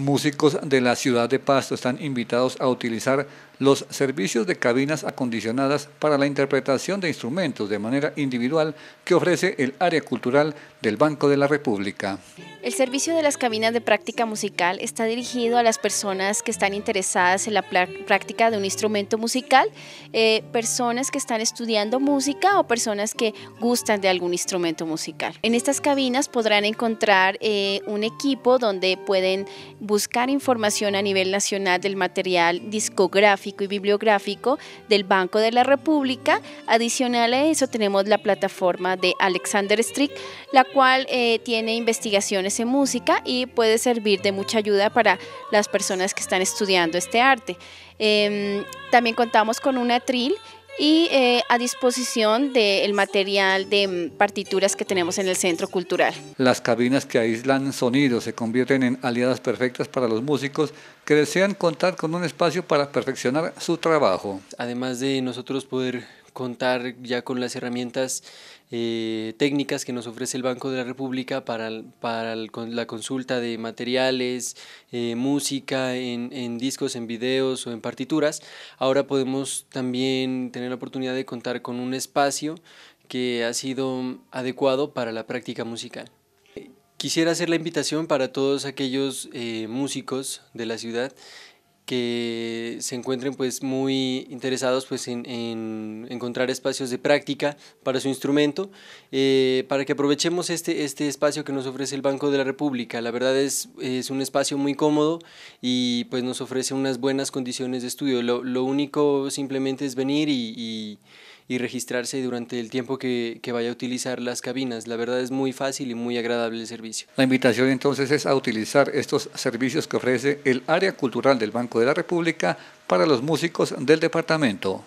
Músicos de la ciudad de Pasto están invitados a utilizar los servicios de cabinas acondicionadas para la interpretación de instrumentos de manera individual que ofrece el área cultural del Banco de la República. El servicio de las cabinas de práctica musical está dirigido a las personas que están interesadas en la práctica de un instrumento musical, eh, personas que están estudiando música o personas que gustan de algún instrumento musical. En estas cabinas podrán encontrar eh, un equipo donde pueden buscar información a nivel nacional del material discográfico y bibliográfico del Banco de la República. Adicional a eso tenemos la plataforma de Alexander Strick, la cual eh, tiene investigaciones en música y puede servir de mucha ayuda para las personas que están estudiando este arte. Em, también contamos con un atril y eh, a disposición del material de mm, partituras que tenemos en el centro cultural. Las cabinas que aíslan sonidos se convierten en aliadas perfectas para los músicos que desean contar con un espacio para perfeccionar su trabajo. Además de nosotros poder contar ya con las herramientas eh, técnicas que nos ofrece el Banco de la República para, para la consulta de materiales, eh, música, en, discos, en videos o en partituras. Ahora podemos también tener la oportunidad de contar con un espacio que ha sido adecuado para la práctica musical. Quisiera hacer la invitación para todos aquellos eh, músicos de la ciudad que se encuentren pues muy interesados pues en, en encontrar espacios de práctica para su instrumento, eh, para que aprovechemos este, este espacio que nos ofrece el Banco de la República. La verdad es, es un espacio muy cómodo y pues nos ofrece unas buenas condiciones de estudio. Lo, lo único simplemente es venir y y registrarse durante el tiempo que, que vaya a utilizar las cabinas. La verdad es muy fácil y muy agradable el servicio. La invitación entonces es a utilizar estos servicios que ofrece el área cultural del Banco de la República para los músicos del departamento.